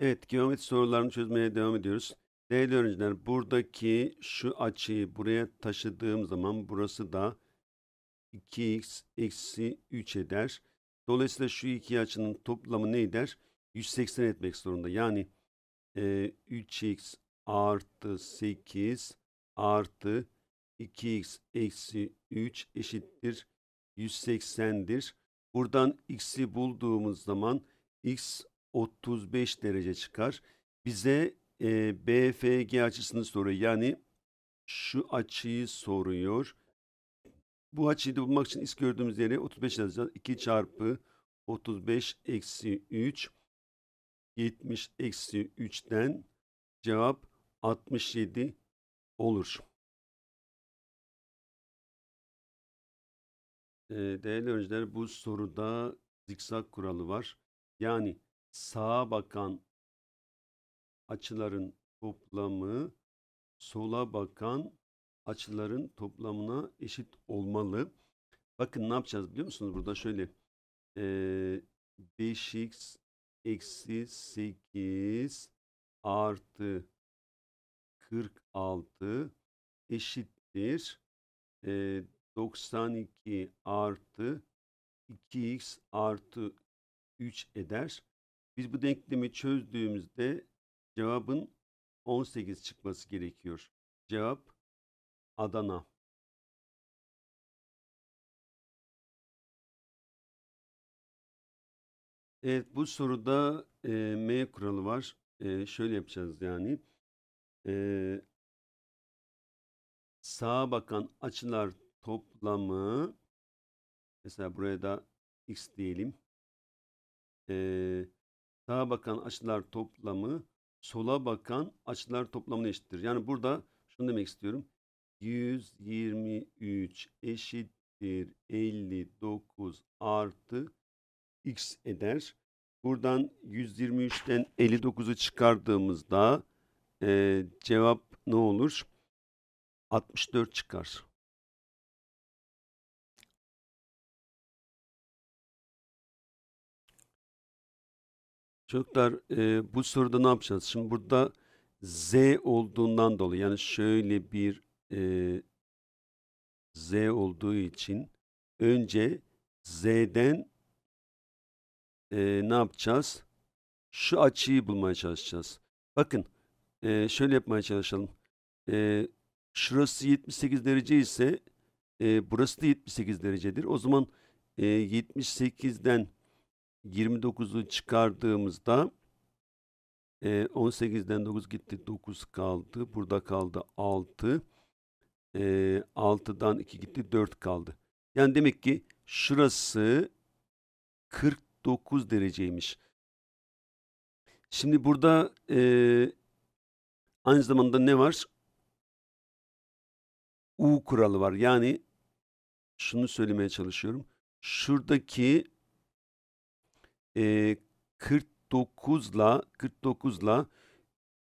Evet, geometri sorularını çözmeye devam ediyoruz. Değerli öğrenciler, buradaki şu açıyı buraya taşıdığım zaman burası da 2x eksi 3 eder. Dolayısıyla şu iki açının toplamı ne eder? 180 etmek zorunda. Yani e, 3x artı 8 artı 2x eksi 3 eşittir 180'dir. Buradan x'i bulduğumuz zaman x 35 derece çıkar. Bize e, BFG açısını soruyor. Yani şu açıyı soruyor. Bu açıyı da bulmak için is gördüğümüz yere 35 yazacağız. 2 çarpı 35 eksi 3 70 eksi 3'ten cevap 67 olur. E, değerli öğrenciler bu soruda zikzak kuralı var. Yani sağa bakan açıların toplamı sola bakan açıların toplamına eşit olmalı. Bakın ne yapacağız biliyor musunuz? Burada şöyle e, 5x eksi 8 artı 46 eşittir. E, 92 artı 2x artı 3 eder. Biz bu denklemi çözdüğümüzde cevabın 18 çıkması gerekiyor. Cevap Adana. Evet bu soruda e, M kuralı var. E, şöyle yapacağız yani. E, sağa bakan açılar toplamı mesela buraya da x diyelim. E, sağa bakan açılar toplamı sola bakan açılar toplamına eşittir. Yani burada şunu demek istiyorum. 123 eşittir 59 artı x eder. Buradan 123'ten 59'u çıkardığımızda e, cevap ne olur? 64 çıkar. Çocuklar e, bu soruda ne yapacağız? Şimdi burada Z olduğundan dolayı yani şöyle bir e, Z olduğu için önce Z'den e, ne yapacağız? Şu açıyı bulmaya çalışacağız. Bakın e, şöyle yapmaya çalışalım. E, şurası 78 derece ise e, burası da 78 derecedir. O zaman e, 78'den 29'u çıkardığımızda 18'den e, 9 gitti 9 kaldı. Burada kaldı 6. 6'dan 2 gitti 4 kaldı. Yani demek ki şurası 49 dereceymiş. Şimdi burada e, aynı zamanda ne var? U kuralı var. Yani şunu söylemeye çalışıyorum. Şuradaki e, 49 49'la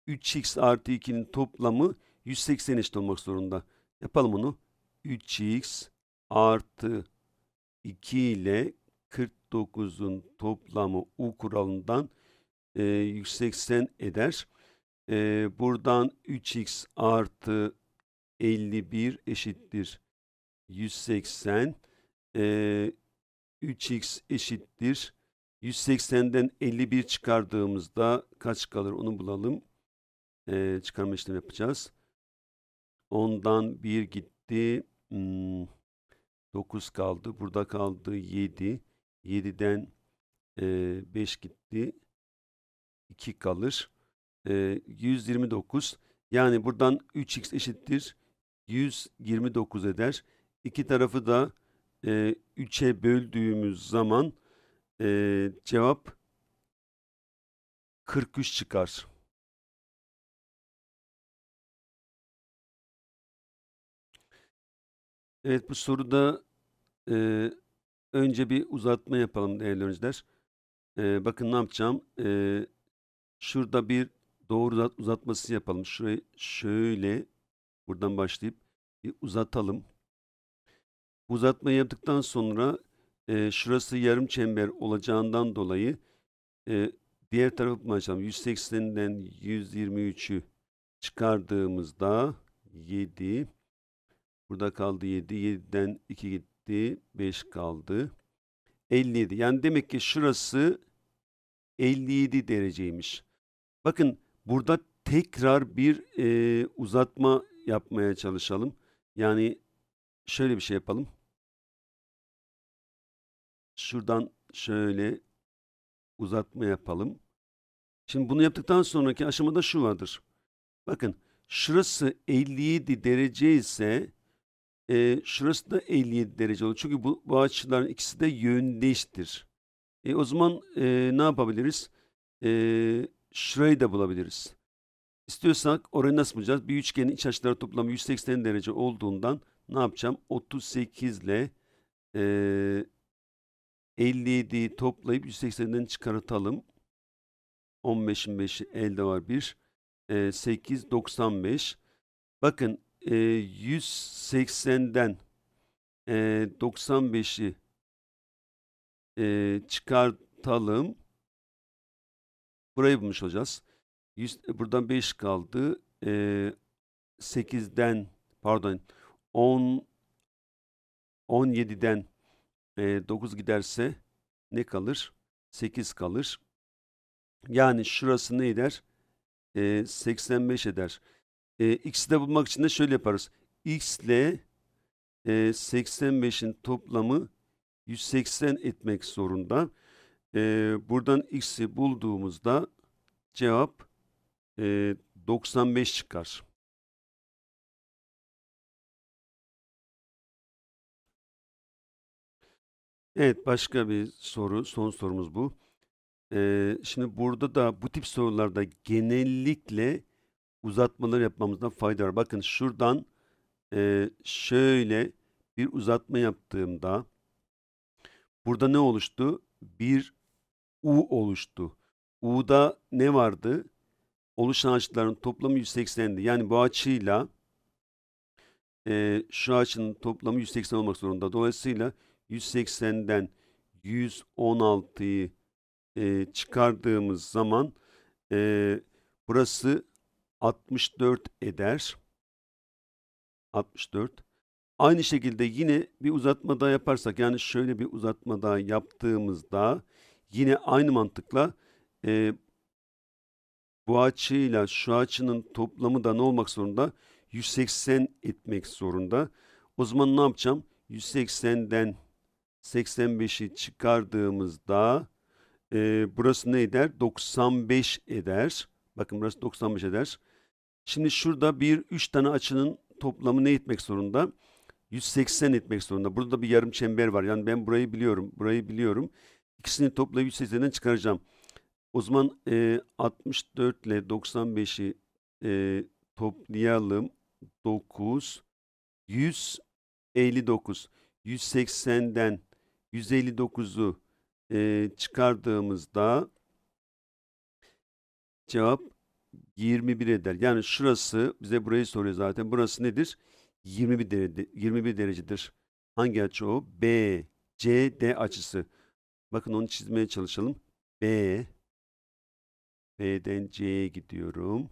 3x artı 2'nin toplamı 180 eşit olmak zorunda. Yapalım onu. 3x artı 2 ile 49'un toplamı u kuralından e, 180 eder. E, buradan 3x artı 51 eşittir 180. E, 3x eşittir 180'den 51 çıkardığımızda kaç kalır onu bulalım. Ee, çıkarma işlemi yapacağız. 10'dan 1 gitti. Hmm, 9 kaldı. Burada kaldı 7. 7'den e, 5 gitti. 2 kalır. E, ee, 129. Yani buradan 3x eşittir. 129 eder. İki tarafı da e, 3'e böldüğümüz zaman ee, cevap 43 çıkar. Evet bu soruda e, önce bir uzatma yapalım değerli öğrenciler. E, bakın ne yapacağım. E, şurada bir doğru uzatması yapalım. Şurayı şöyle buradan başlayıp bir uzatalım. Uzatmayı yaptıktan sonra e, şurası yarım çember olacağından dolayı e, diğer tarafı bulacağım. 180'den 123'ü çıkardığımızda 7 burada kaldı 7. 7'den 2 gitti. 5 kaldı. 57. Yani demek ki şurası 57 dereceymiş. Bakın burada tekrar bir e, uzatma yapmaya çalışalım. Yani şöyle bir şey yapalım şuradan şöyle uzatma yapalım. Şimdi bunu yaptıktan sonraki aşamada şu vardır. Bakın şurası 57 derece ise e, şurası da 57 derece olur. Çünkü bu, bu açıların ikisi de yöndeştir. E, o zaman e, ne yapabiliriz? E, şurayı da bulabiliriz. İstiyorsak orayı nasıl bulacağız? Bir üçgenin iç açıları toplamı 180 derece olduğundan ne yapacağım? 38 ile e, 57'yi toplayıp 180'den çıkartalım. 15'in 5'i elde var 1. 8, 95. Bakın e, 180'den 95'i e, e, çıkartalım. Burayı bulmuş olacağız. 100, buradan 5 kaldı. 8'den e, pardon 10 17'den e, 9 giderse ne kalır? 8 kalır. Yani şurası ne eder? E, 85 eder. E, x'i de bulmak için de şöyle yaparız. x ile e, 85'in toplamı 180 etmek zorunda. E, buradan x'i bulduğumuzda cevap e, 95 çıkar. Evet başka bir soru. Son sorumuz bu. Ee, şimdi burada da bu tip sorularda genellikle uzatmalar yapmamızda fayda var. Bakın şuradan e, şöyle bir uzatma yaptığımda burada ne oluştu? Bir U oluştu. U'da ne vardı? Oluşan açıların toplamı 180'di. Yani bu açıyla e, şu açının toplamı 180 olmak zorunda. Dolayısıyla 180 180'den 116'yı e, çıkardığımız zaman e, burası 64 eder. 64. Aynı şekilde yine bir uzatma daha yaparsak yani şöyle bir uzatma daha yaptığımızda yine aynı mantıkla e, bu açıyla şu açının toplamı da ne olmak zorunda? 180 etmek zorunda. O zaman ne yapacağım? 180'den 85'i çıkardığımızda e, burası ne eder? 95 eder. Bakın burası 95 eder. Şimdi şurada bir 3 tane açının toplamı ne etmek zorunda? 180 etmek zorunda. Burada bir yarım çember var. Yani ben burayı biliyorum. Burayı biliyorum. İkisini toplayıp 180'den çıkaracağım. O zaman e, 64 ile 95'i e, toplayalım. 9, 159. 180'den 159'u e, çıkardığımızda cevap 21 eder. Yani şurası bize burayı soruyor zaten. Burası nedir? 21 derece 21 derecedir. Hangi açı o? B, C, D açısı. Bakın onu çizmeye çalışalım. B B'den C'ye gidiyorum.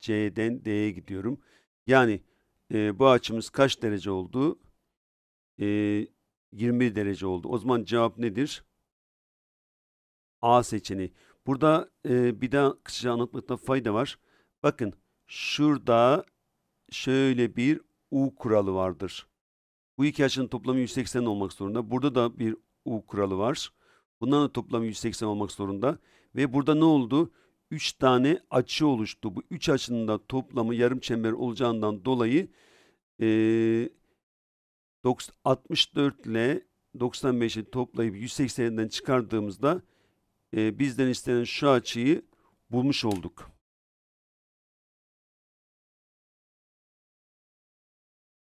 C'den D'ye gidiyorum. Yani e, bu açımız kaç derece oldu? E, 21 derece oldu. O zaman cevap nedir? A seçeneği. Burada e, bir daha kısaca anlatmakta fayda var. Bakın şurada şöyle bir U kuralı vardır. Bu iki açının toplamı 180 olmak zorunda. Burada da bir U kuralı var. Bunların da toplamı 180 olmak zorunda. Ve burada ne oldu? 3 tane açı oluştu. Bu 3 açının da toplamı yarım çember olacağından dolayı e, 64 ile 95'i toplayıp 180'den çıkardığımızda e, bizden istenen şu açıyı bulmuş olduk.